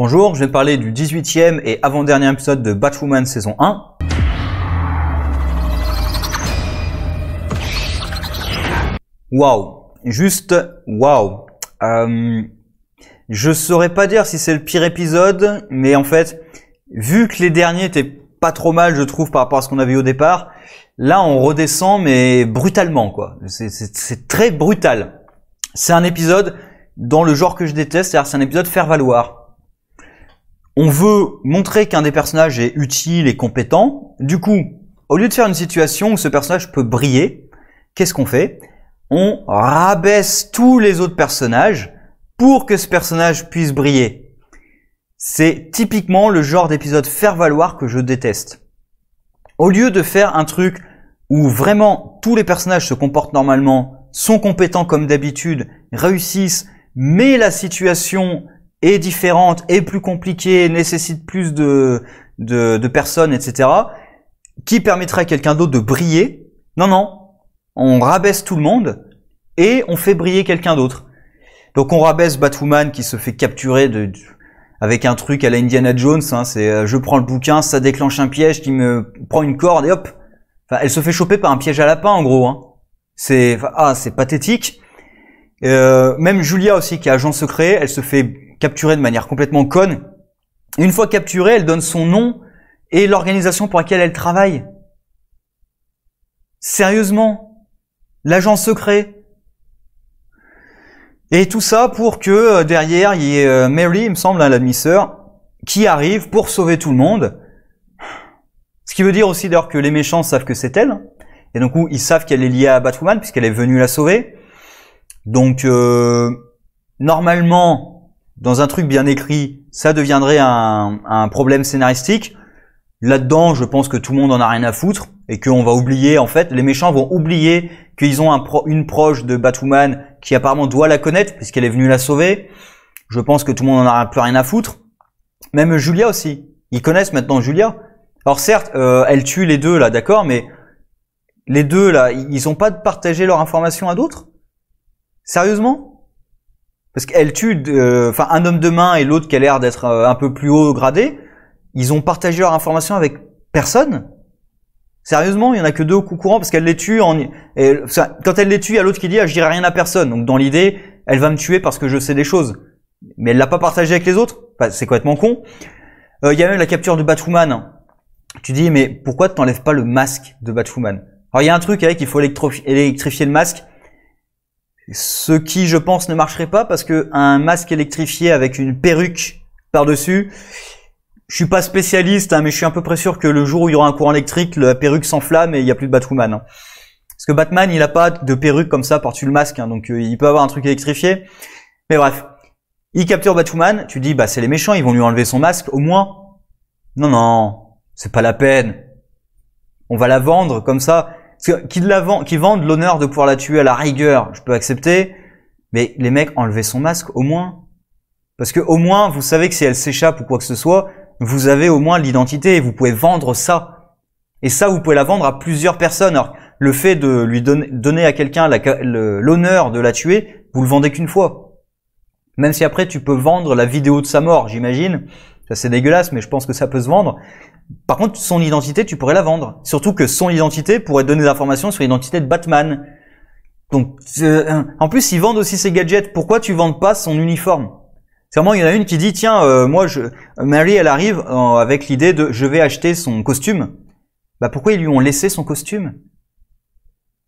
Bonjour, je vais parler du 18e et avant-dernier épisode de Batwoman saison 1. Waouh, juste waouh. Euh, je saurais pas dire si c'est le pire épisode, mais en fait, vu que les derniers étaient pas trop mal, je trouve, par rapport à ce qu'on avait au départ, là on redescend, mais brutalement, quoi. C'est très brutal. C'est un épisode dans le genre que je déteste, c'est-à-dire c'est un épisode faire valoir on veut montrer qu'un des personnages est utile et compétent. Du coup, au lieu de faire une situation où ce personnage peut briller, qu'est-ce qu'on fait On rabaisse tous les autres personnages pour que ce personnage puisse briller. C'est typiquement le genre d'épisode faire valoir que je déteste. Au lieu de faire un truc où vraiment tous les personnages se comportent normalement, sont compétents comme d'habitude, réussissent, mais la situation est différente, est plus compliquée, nécessite plus de, de, personnes, etc., qui permettrait à quelqu'un d'autre de briller. Non, non, on rabaisse tout le monde et on fait briller quelqu'un d'autre. Donc on rabaisse Batwoman qui se fait capturer de, avec un truc à la Indiana Jones, hein, c'est euh, je prends le bouquin, ça déclenche un piège qui me prend une corde et hop. elle se fait choper par un piège à lapin en gros. Hein. C'est ah c'est pathétique. Euh, même Julia aussi qui est agent secret, elle se fait capturée de manière complètement conne. Une fois capturée, elle donne son nom et l'organisation pour laquelle elle travaille. Sérieusement, l'agent secret. Et tout ça pour que euh, derrière, il y ait euh, Mary, il me semble, hein, l'admisseur, qui arrive pour sauver tout le monde. Ce qui veut dire aussi d'ailleurs que les méchants savent que c'est elle. Et donc ils savent qu'elle est liée à Batwoman puisqu'elle est venue la sauver. Donc euh, normalement, dans un truc bien écrit, ça deviendrait un, problème scénaristique. Là-dedans, je pense que tout le monde en a rien à foutre et qu'on va oublier en fait, les méchants vont oublier qu'ils ont un une proche de Batwoman qui apparemment doit la connaître puisqu'elle est venue la sauver. Je pense que tout le monde en a plus rien à foutre. Même Julia aussi. Ils connaissent maintenant Julia. Alors certes, euh, elle tue les deux là, d'accord, mais les deux là, ils ont pas partagé leur information à d'autres Sérieusement parce qu'elle tue, euh, enfin un homme de main et l'autre qui a l'air d'être euh, un peu plus haut gradé, ils ont partagé leur information avec personne. Sérieusement, il y en a que deux au coup courant parce qu'elle les tue en, quand elle les tue, il y a l'autre qui dit ah, je dirai rien à personne. Donc dans l'idée, elle va me tuer parce que je sais des choses. Mais elle l'a pas partagé avec les autres. c'est complètement con. Euh, il y a même la capture de Batwoman. Tu dis mais pourquoi tu t'enlèves pas le masque de Batwoman Alors il y a un truc avec il faut électrifier le masque ce qui, je pense, ne marcherait pas parce que un masque électrifié avec une perruque par-dessus, je suis pas spécialiste, hein, mais je suis un peu près sûr que le jour où il y aura un courant électrique, la perruque s'enflamme et il n'y a plus de Batwoman. Hein. Parce que Batman, il n'a pas de perruque comme ça par-dessus le masque, hein, donc euh, il peut avoir un truc électrifié. Mais bref, il capture Batman. tu dis, bah c'est les méchants, ils vont lui enlever son masque, au moins. Non, non, c'est pas la peine. On va la vendre comme ça. Qui vend vendent l'honneur de pouvoir la tuer à la rigueur, je peux accepter. Mais les mecs, enlevez son masque au moins. Parce que au moins, vous savez que si elle s'échappe ou quoi que ce soit, vous avez au moins l'identité et vous pouvez vendre ça. Et ça, vous pouvez la vendre à plusieurs personnes. Alors, le fait de lui donner, donner à quelqu'un l'honneur de la tuer, vous le vendez qu'une fois. Même si après, tu peux vendre la vidéo de sa mort, j'imagine. C'est dégueulasse, mais je pense que ça peut se vendre. Par contre, son identité, tu pourrais la vendre. Surtout que son identité pourrait donner des informations sur l'identité de Batman. Donc, euh, en plus, ils vendent aussi ses gadgets. Pourquoi tu vendes pas son uniforme C'est vraiment, il y en a une qui dit, tiens, euh, moi, je... Mary, elle arrive euh, avec l'idée de, je vais acheter son costume. Bah, pourquoi ils lui ont laissé son costume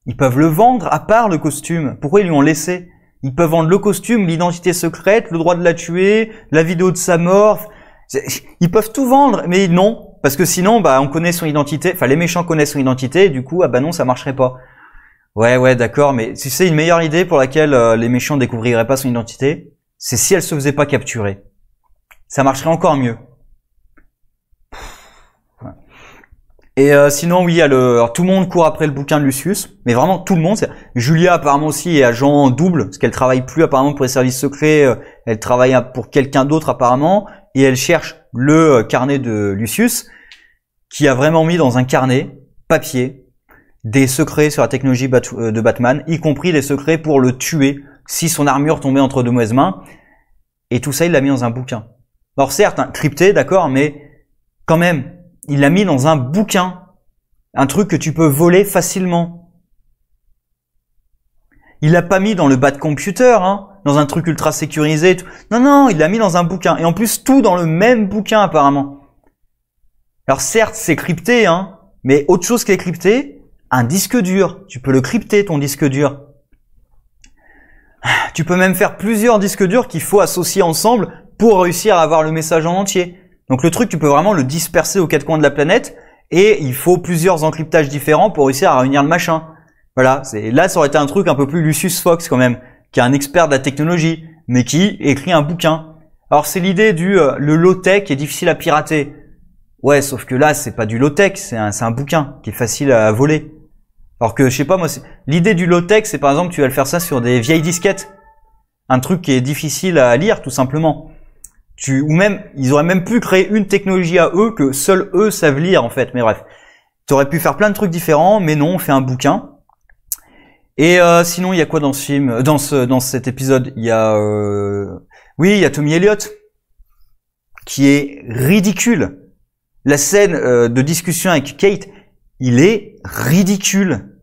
Ils peuvent le vendre à part le costume. Pourquoi ils lui ont laissé Ils peuvent vendre le costume, l'identité secrète, le droit de la tuer, la vidéo de sa mort ils peuvent tout vendre, mais non, parce que sinon, bah, on connaît son identité. Enfin, les méchants connaissent son identité, du coup, ah bah non, ça marcherait pas. Ouais, ouais, d'accord, mais si c'est une meilleure idée pour laquelle euh, les méchants découvriraient pas son identité, c'est si elle se faisait pas capturer. Ça marcherait encore mieux. Et euh, sinon, oui, tout le monde court après le bouquin de Lucius, mais vraiment tout le monde. Julia apparemment aussi est agent double, parce qu'elle travaille plus apparemment pour les services secrets, euh, elle travaille pour quelqu'un d'autre apparemment et elle cherche le euh, carnet de Lucius qui a vraiment mis dans un carnet papier des secrets sur la technologie euh, de Batman, y compris les secrets pour le tuer si son armure tombait entre de mauvaises mains. Et tout ça, il l'a mis dans un bouquin. Alors certes, hein, crypté, d'accord, mais quand même, il l'a mis dans un bouquin. Un truc que tu peux voler facilement. Il l'a pas mis dans le bas de computer, hein dans un truc ultra sécurisé. tout. Non, non, il l'a mis dans un bouquin. Et en plus, tout dans le même bouquin, apparemment. Alors certes, c'est crypté, hein, mais autre chose qui est crypté, un disque dur. Tu peux le crypter, ton disque dur. Tu peux même faire plusieurs disques durs qu'il faut associer ensemble pour réussir à avoir le message en entier. Donc le truc, tu peux vraiment le disperser aux quatre coins de la planète et il faut plusieurs encryptages différents pour réussir à réunir le machin. Voilà, c'est là ça aurait été un truc un peu plus Lucius Fox quand même qui est un expert de la technologie, mais qui écrit un bouquin. Alors c'est l'idée du euh, le low-tech est difficile à pirater. Ouais, sauf que là, c'est pas du low-tech, c'est un, un, bouquin qui est facile à voler. Alors que, je sais pas, moi, l'idée du low-tech, c'est par exemple, tu vas le faire ça sur des vieilles disquettes. Un truc qui est difficile à lire, tout simplement. Tu, ou même, ils auraient même pu créer une technologie à eux que seuls eux savent lire, en fait. Mais bref. T'aurais pu faire plein de trucs différents, mais non, on fait un bouquin. Et euh, sinon, il y a quoi dans ce film, euh, dans ce, dans cet épisode Il y a, euh, oui, il y a Tommy Elliott qui est ridicule. La scène de discussion avec Kate, il est ridicule.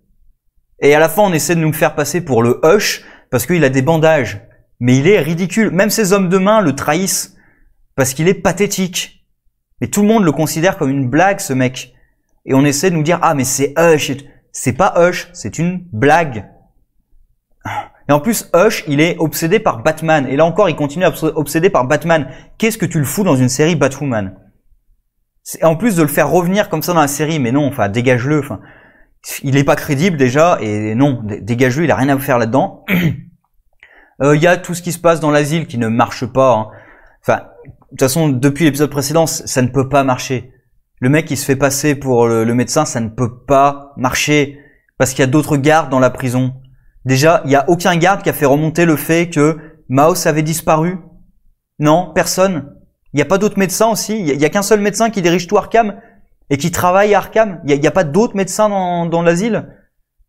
Et à la fin, on essaie de nous faire passer pour le hush parce qu'il a des bandages, mais il est ridicule. Même ses hommes de main le trahissent parce qu'il est pathétique. Mais tout le monde le considère comme une blague, ce mec. Et on essaie de nous dire ah mais c'est hush. C'est pas Hush, c'est une blague. Et en plus, Hush, il est obsédé par Batman. Et là encore, il continue à être obsédé par Batman. Qu'est-ce que tu le fous dans une série Batwoman En plus de le faire revenir comme ça dans la série, mais non, enfin, dégage-le. Enfin, il n'est pas crédible déjà, et non, dégage-le, il a rien à faire là-dedans. Euh, il y a tout ce qui se passe dans l'asile qui ne marche pas. Hein. Enfin, de toute façon, depuis l'épisode précédent, ça ne peut pas marcher. Le mec qui se fait passer pour le, médecin, ça ne peut pas marcher parce qu'il y a d'autres gardes dans la prison. Déjà, il n'y a aucun garde qui a fait remonter le fait que Maos avait disparu. Non, personne. Il n'y a pas d'autres médecins aussi. Il n'y a, qu'un seul médecin qui dirige tout Arkham et qui travaille à Arkham. Il n'y a, pas d'autres médecins dans, l'asile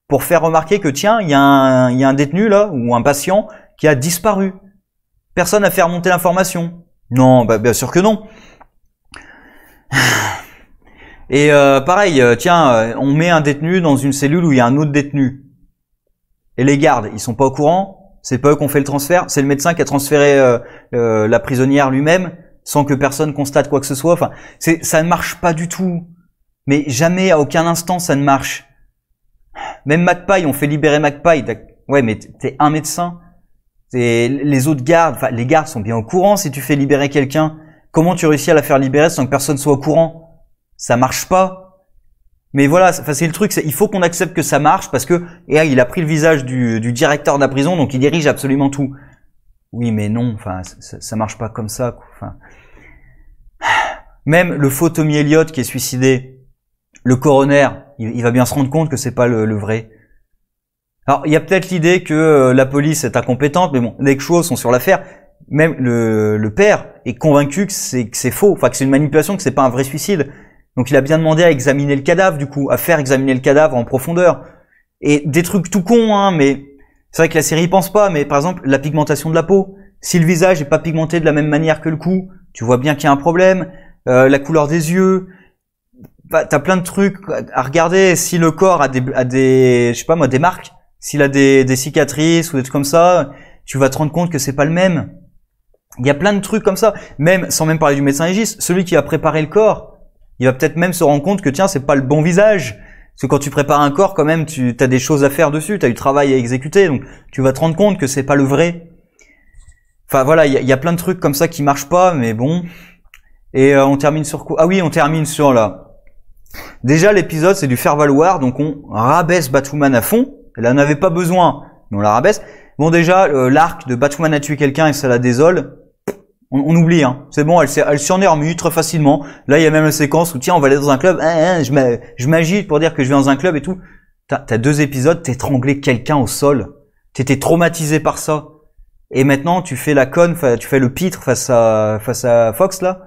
pour faire remarquer que tiens, il y, a un détenu là ou un patient qui a disparu. Personne n'a fait remonter l'information. Non, bah, bien sûr que non. Et euh, pareil, euh, tiens, euh, on met un détenu dans une cellule où il y a un autre détenu. Et les gardes, ils sont pas au courant. C'est pas eux qu'on fait le transfert. C'est le médecin qui a transféré la prisonnière lui-même sans que personne constate quoi que ce soit. Enfin, c'est, ça ne marche pas du tout. Mais jamais, à aucun instant, ça ne marche. Même Magpie, on fait libérer Magpie. Ouais, mais t'es un médecin. les autres gardes, enfin, les gardes sont bien au courant si tu fais libérer quelqu'un. Comment tu réussis à la faire libérer sans que personne soit au courant ça marche pas. Mais voilà, c'est le truc, il faut qu'on accepte que ça marche parce que et il a pris le visage du, directeur de la prison, donc il dirige absolument tout. Oui, mais non, enfin, ça, marche pas comme ça. Enfin, même le faux Tommy Elliott qui est suicidé, le coroner, il, va bien se rendre compte que c'est pas le, vrai. Alors, il y a peut-être l'idée que euh, la police est incompétente, mais bon, les choses sont sur l'affaire. Même le, le, père est convaincu que c'est faux, enfin que c'est une manipulation, que c'est pas un vrai suicide. Donc il a bien demandé à examiner le cadavre, du coup, à faire examiner le cadavre en profondeur. Et des trucs tout cons, hein, mais c'est vrai que la série pense pas, mais par exemple, la pigmentation de la peau. Si le visage est pas pigmenté de la même manière que le cou, tu vois bien qu'il y a un problème. Euh, la couleur des yeux, bah, t'as plein de trucs à regarder. Si le corps a des, je sais pas moi, des marques, s'il a des, cicatrices ou des trucs comme ça, tu vas te rendre compte que c'est pas le même. Il y a plein de trucs comme ça. Même, sans même parler du médecin légiste, celui qui a préparé le corps, il va peut-être même se rendre compte que tiens, c'est pas le bon visage. Parce que quand tu prépares un corps, quand même, tu as des choses à faire dessus, tu as du travail à exécuter, donc tu vas te rendre compte que c'est pas le vrai. Enfin voilà, il y, a plein de trucs comme ça qui marchent pas, mais bon. Et euh, on termine sur quoi Ah oui, on termine sur là. Déjà l'épisode c'est du faire valoir, donc on rabaisse Batwoman à fond. Elle en avait pas besoin, mais on la rabaisse. Bon déjà, euh, l'arc de Batwoman a tué quelqu'un et ça la désole. On, oublie, hein. C'est bon, elle, elle remue très facilement. Là, il y a même la séquence où tiens, on va aller dans un club. Hein, hein je m'agite pour dire que je vais dans un club et tout. T'as as deux épisodes, étranglé quelqu'un au sol. T'étais traumatisé par ça. Et maintenant, tu fais la conne, tu fais le pitre face à face à Fox là.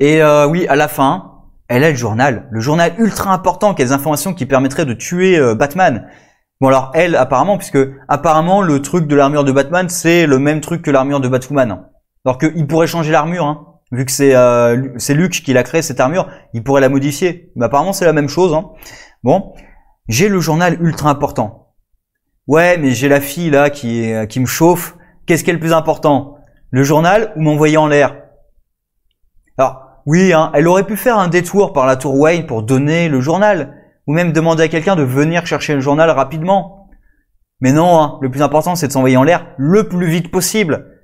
Et euh, oui, à la fin, elle a le journal, le journal ultra important qui informations qui permettraient de tuer euh, Batman. Bon alors elle apparemment puisque apparemment le truc de l'armure de Batman c'est le même truc que l'armure de Batwoman. Alors qu'il pourrait changer l'armure, hein. vu que euh, c'est Luke qui l'a créé cette armure, il pourrait la modifier. Mais apparemment c'est la même chose. Hein. Bon, j'ai le journal ultra important. Ouais, mais j'ai la fille là qui euh, qui me chauffe. Qu'est-ce qui est le plus important Le journal ou m'envoyer en l'air Alors oui, hein, elle aurait pu faire un détour par la tour Wayne pour donner le journal ou même demander à quelqu'un de venir chercher le journal rapidement. Mais non, hein, le plus important, c'est de s'envoyer en l'air le plus vite possible.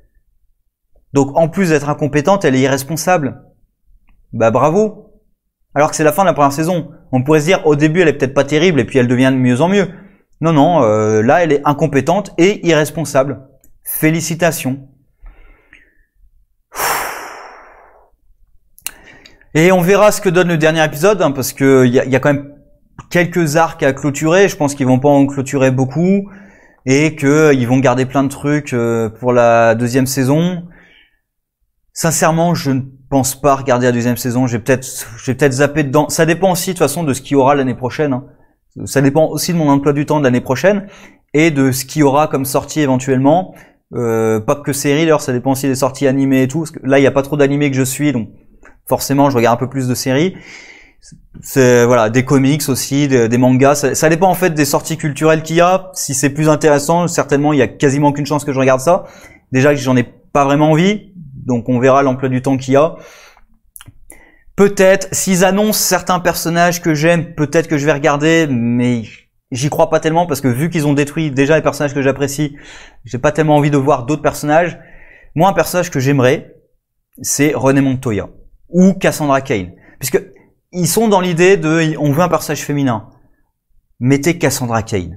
Donc en plus d'être incompétente, elle est irresponsable. Bah bravo. Alors que c'est la fin de la première saison. On pourrait se dire au début elle est peut-être pas terrible et puis elle devient de mieux en mieux. Non, non, euh, là elle est incompétente et irresponsable. Félicitations. Et on verra ce que donne le dernier épisode, hein, parce qu'il y, y a, quand même quelques arcs à clôturer. Je pense qu'ils vont pas en clôturer beaucoup et que ils vont garder plein de trucs euh, pour la deuxième saison. Sincèrement, je ne pense pas regarder la deuxième saison. J'ai peut-être, j'ai peut-être zappé dedans. Ça dépend aussi de toute façon de ce qu'il y aura l'année prochaine. Hein. Ça dépend aussi de mon emploi du temps de l'année prochaine et de ce qu'il y aura comme sortie éventuellement. Euh, pas que série d'ailleurs, ça dépend aussi des sorties animées et tout. là, il n'y a pas trop d'animés que je suis, donc forcément, je regarde un peu plus de séries c'est voilà des comics aussi, des, mangas. Ça, ça, dépend en fait des sorties culturelles qu'il y a. Si c'est plus intéressant, certainement il y a quasiment aucune chance que je regarde ça. Déjà que j'en ai pas vraiment envie, donc on verra l'emploi du temps qu'il y a. Peut-être s'ils annoncent certains personnages que j'aime, peut-être que je vais regarder, mais j'y crois pas tellement parce que vu qu'ils ont détruit déjà les personnages que j'apprécie, j'ai pas tellement envie de voir d'autres personnages. Moi, un personnage que j'aimerais, c'est René Montoya ou Cassandra Kane, puisque ils sont dans l'idée de on veut un personnage féminin. Mettez Cassandra Cain.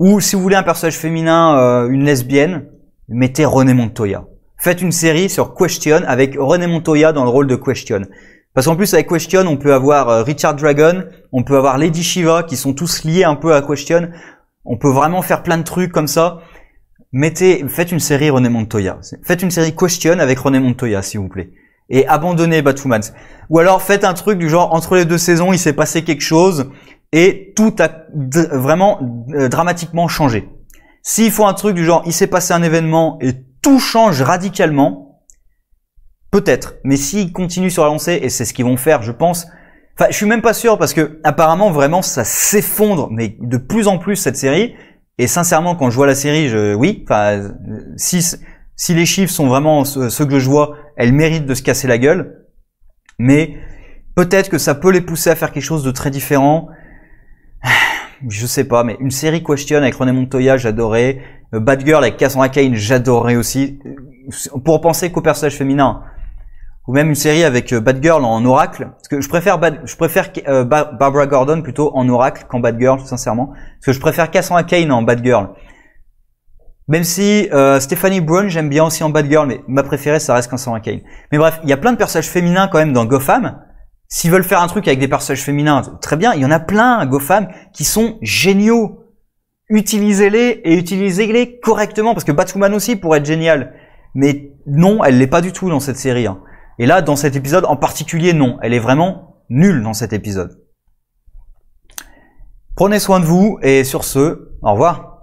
Ou si vous voulez un personnage féminin, euh, une lesbienne, mettez René Montoya. Faites une série sur Question avec René Montoya dans le rôle de Question. Parce qu'en plus avec Question, on peut avoir euh, Richard Dragon, on peut avoir Lady Shiva qui sont tous liés un peu à Question. On peut vraiment faire plein de trucs comme ça. Mettez, faites une série René Montoya. Faites une série Question avec René Montoya, s'il vous plaît et abandonner Batwoman. Ou alors faites un truc du genre entre les deux saisons, il s'est passé quelque chose et tout a vraiment euh, dramatiquement changé. S'il faut un truc du genre il s'est passé un événement et tout change radicalement, peut-être. Mais s'ils continuent sur la et c'est ce qu'ils vont faire, je pense. Enfin, je suis même pas sûr parce que apparemment vraiment ça s'effondre, mais de plus en plus cette série. Et sincèrement, quand je vois la série, je oui. Enfin, euh, si si les chiffres sont vraiment ceux que je vois, elle mérite de se casser la gueule, mais peut-être que ça peut les pousser à faire quelque chose de très différent. Je sais pas, mais une série Question avec René Montoya, j'adorais. Euh, Bad Girl avec Cassandra Cain, j'adorais aussi. Euh, pour penser qu'au personnage féminin, ou même une série avec euh, Bad Girl en Oracle, parce que je préfère je préfère Barbara Gordon plutôt en Oracle qu'en Bad Girl, sincèrement, parce que je préfère Cassandra Cain en Bad Girl. Même si euh, Stephanie Brown, j'aime bien aussi en Bad Girl, mais ma préférée, ça reste Cassandra Kane. Mais bref, il y a plein de personnages féminins quand même dans GoFam. S'ils veulent faire un truc avec des personnages féminins, très bien. Il y en a plein à GoFam qui sont géniaux. Utilisez-les et utilisez-les correctement parce que Batwoman aussi pourrait être génial. Mais non, elle l'est pas du tout dans cette série. Hein. Et là, dans cet épisode en particulier, non. Elle est vraiment nulle dans cet épisode. Prenez soin de vous et sur ce, au revoir.